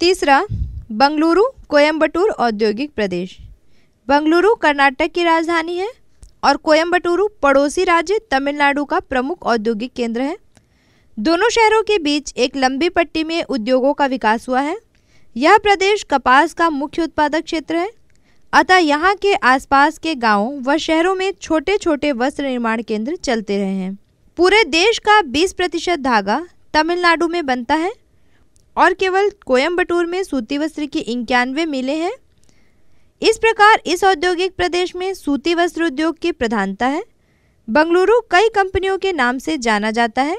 तीसरा बंगलुरु कोयम्बटूर औद्योगिक प्रदेश बंगलुरु कर्नाटक की राजधानी है और कोयम्बटूरु पड़ोसी राज्य तमिलनाडु का प्रमुख औद्योगिक केंद्र है दोनों शहरों के बीच एक लंबी पट्टी में उद्योगों का विकास हुआ है यह प्रदेश कपास का मुख्य उत्पादक क्षेत्र है अतः यहाँ के आसपास के गाँव व शहरों में छोटे छोटे वस्त्र निर्माण केंद्र चलते रहे हैं पूरे देश का 20 प्रतिशत धागा तमिलनाडु में बनता है और केवल कोयम्बटूर में सूती वस्त्र के इक्यानवे मिले हैं इस प्रकार इस औद्योगिक प्रदेश में सूती वस्त्र उद्योग की प्रधानता है बंगलुरु कई कंपनियों के नाम से जाना जाता है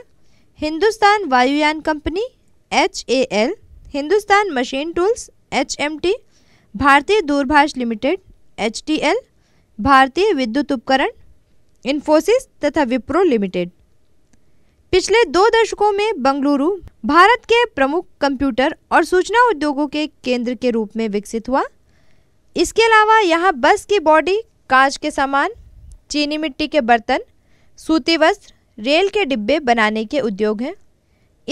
हिंदुस्तान वायुयान company H A L Hindustan machine tools H M T भारतीय दूरभाष लिमिटेड एच टी एल भारतीय विद्युत उपकरण इन्फोसिस तथा विप्रो लिमिटेड पिछले दो दशकों में बंगलुरु भारत के प्रमुख कंप्यूटर और सूचना उद्योगों के केंद्र के रूप में विकसित हुआ इसके अलावा यहाँ बस की बॉडी कांच के सामान चीनी मिट्टी के बर्तन सूती वस्त्र रेल के डिब्बे बनाने के उद्योग हैं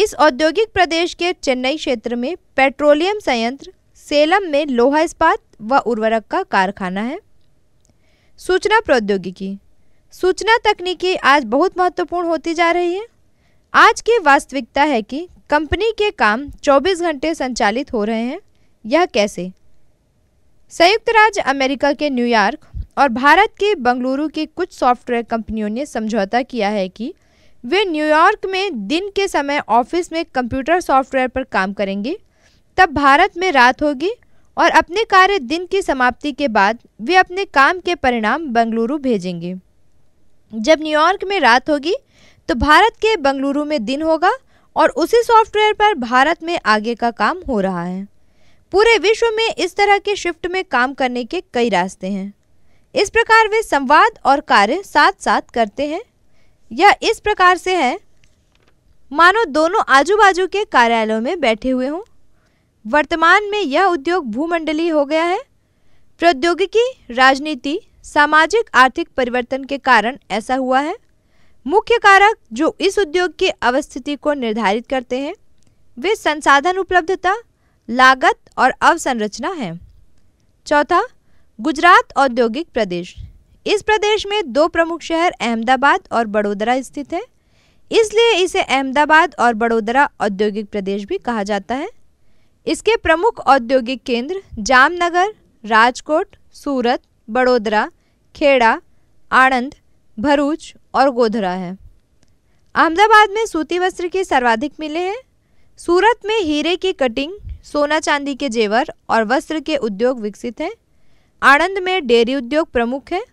इस औद्योगिक प्रदेश के चेन्नई क्षेत्र में पेट्रोलियम संयंत्र सेलम में लोहा इस्पात व उर्वरक का कारखाना है सूचना प्रौद्योगिकी सूचना तकनीकी आज बहुत महत्वपूर्ण होती जा रही है आज की वास्तविकता है कि कंपनी के काम 24 घंटे संचालित हो रहे हैं यह कैसे संयुक्त राज्य अमेरिका के न्यूयॉर्क और भारत के बंगलुरु की कुछ सॉफ्टवेयर कंपनियों ने समझौता किया है कि वे न्यूयॉर्क में दिन के समय ऑफिस में कंप्यूटर सॉफ्टवेयर पर काम करेंगे तब भारत में रात होगी और अपने कार्य दिन की समाप्ति के बाद वे अपने काम के परिणाम बंगलुरु भेजेंगे जब न्यूयॉर्क में रात होगी तो भारत के बंगलुरु में दिन होगा और उसी सॉफ्टवेयर पर भारत में आगे का काम हो रहा है पूरे विश्व में इस तरह के शिफ्ट में काम करने के कई रास्ते हैं इस प्रकार वे संवाद और कार्य साथ साथ करते हैं यह इस प्रकार से है मानो दोनों आजू बाजू के कार्यालयों में बैठे हुए हों वर्तमान में यह उद्योग भूमंडलीय हो गया है प्रौद्योगिकी राजनीति सामाजिक आर्थिक परिवर्तन के कारण ऐसा हुआ है मुख्य कारक जो इस उद्योग की अवस्थिति को निर्धारित करते हैं वे संसाधन उपलब्धता लागत और अवसंरचना है चौथा गुजरात औद्योगिक प्रदेश इस प्रदेश में दो प्रमुख शहर अहमदाबाद और बड़ोदरा स्थित है इसलिए इसे अहमदाबाद और बड़ोदरा औद्योगिक प्रदेश भी कहा जाता है इसके प्रमुख औद्योगिक केंद्र जामनगर राजकोट सूरत बड़ोदरा खेड़ा आणंद भरूच और गोधरा है अहमदाबाद में सूती वस्त्र के सर्वाधिक मिले हैं सूरत में हीरे की कटिंग सोना चांदी के जेवर और वस्त्र के उद्योग विकसित हैं आणंद में डेयरी उद्योग प्रमुख है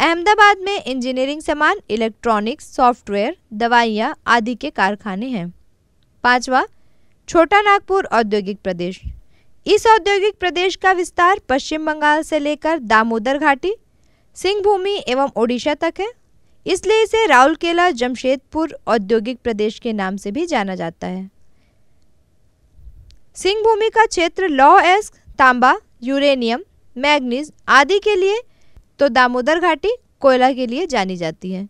अहमदाबाद में इंजीनियरिंग सामान इलेक्ट्रॉनिक्स सॉफ्टवेयर दवाइयाँ आदि के कारखाने हैं पांचवा छोटा नागपुर औद्योगिक प्रदेश इस औद्योगिक प्रदेश का विस्तार पश्चिम बंगाल से लेकर दामोदर घाटी सिंहभूमि एवं ओडिशा तक है इसलिए इसे राउरकेला जमशेदपुर औद्योगिक प्रदेश के नाम से भी जाना जाता है सिंह भूमि का क्षेत्र लौह एस्क तांबा यूरेनियम मैग्नीज आदि के लिए तो दामोदर घाटी कोयला के लिए जानी जाती है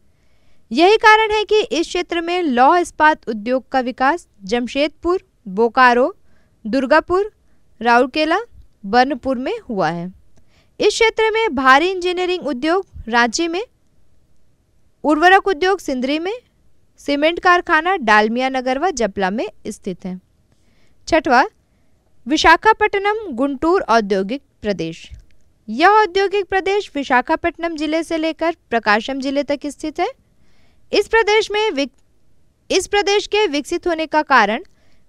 यही कारण है कि इस क्षेत्र में लौह इस्पात उद्योग का विकास जमशेदपुर बोकारो दुर्गापुर राउरकेला बर्नपुर में हुआ है इस क्षेत्र में भारी इंजीनियरिंग उद्योग रांची में उर्वरक उद्योग सिंदरी में सीमेंट कारखाना डालमिया नगर व जपला में स्थित है छठवा विशाखापट्टनम गुंटूर औद्योगिक प्रदेश यह औद्योगिक प्रदेश विशाखापट्टनम जिले से लेकर प्रकाशम जिले तक स्थित है इस प्रदेश में विक... इस प्रदेश के विकसित होने का कारण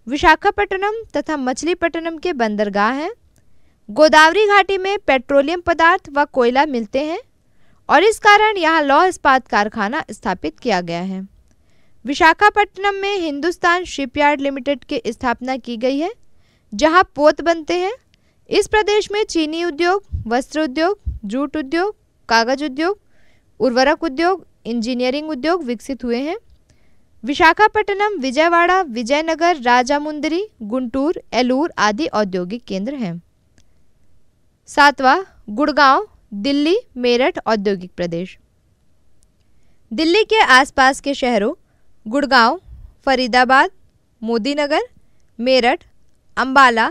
विशाखापट्टनम तथा मछलीपट्टनम के बंदरगाह हैं गोदावरी घाटी में पेट्रोलियम पदार्थ व कोयला मिलते हैं और इस कारण यहाँ लौह इस्पात कारखाना स्थापित किया गया है विशाखापट्टनम में हिंदुस्तान शिपयार्ड लिमिटेड की स्थापना की गई है जहाँ पोत बनते हैं इस प्रदेश में चीनी उद्योग वस्त्र उद्योग जूट उद्योग कागज उद्योग उर्वरक उद्योग इंजीनियरिंग उद्योग विकसित हुए हैं विशाखापट्टनम विजयवाड़ा विजयनगर राजामुंदरी गुंटूर एलूर आदि औद्योगिक केंद्र हैं सातवां गुड़गांव दिल्ली मेरठ औद्योगिक प्रदेश दिल्ली के आसपास के शहरों गुड़गांव फरीदाबाद मोदीनगर मेरठ अंबाला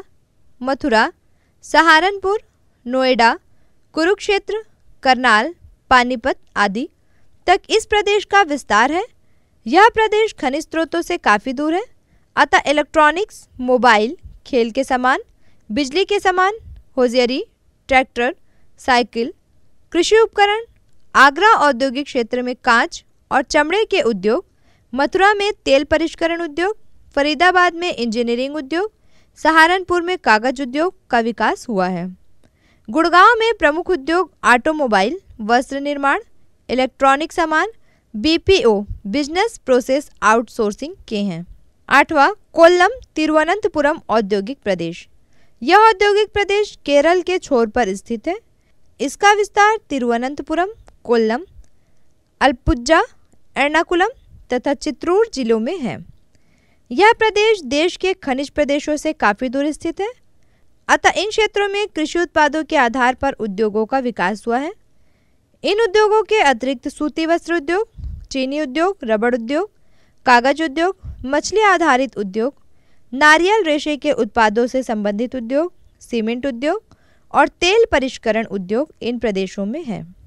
मथुरा सहारनपुर नोएडा कुरुक्षेत्र करनाल पानीपत आदि तक इस प्रदेश का विस्तार है यह प्रदेश खनिज स्रोतों से काफ़ी दूर है अतः इलेक्ट्रॉनिक्स मोबाइल खेल के सामान बिजली के सामान होजियरी ट्रैक्टर साइकिल कृषि उपकरण आगरा औद्योगिक क्षेत्र में कांच और चमड़े के उद्योग मथुरा में तेल परिष्करण उद्योग फरीदाबाद में इंजीनियरिंग उद्योग सहारनपुर में कागज उद्योग का विकास हुआ है गुड़गांव में प्रमुख उद्योग ऑटोमोबाइल वस्त्र निर्माण इलेक्ट्रॉनिक सामान बीपीओ बिजनेस प्रोसेस आउटसोर्सिंग के हैं आठवां कोल्लम तिरुवनंतपुरम औद्योगिक प्रदेश यह औद्योगिक प्रदेश केरल के छोर पर स्थित है इसका विस्तार तिरुवनंतपुरम कोल्लम अल्पुजा एर्नाकुलम तथा चित्रूर जिलों में है यह प्रदेश देश के खनिज प्रदेशों से काफ़ी दूर स्थित है अतः इन क्षेत्रों में कृषि उत्पादों के आधार पर उद्योगों का विकास हुआ है इन उद्योगों के अतिरिक्त सूती वस्त्र उद्योग चीनी उद्योग रबड़ उद्योग कागज उद्योग मछली आधारित उद्योग नारियल रेशे के उत्पादों से संबंधित उद्योग सीमेंट उद्योग और तेल परिष्करण उद्योग इन प्रदेशों में है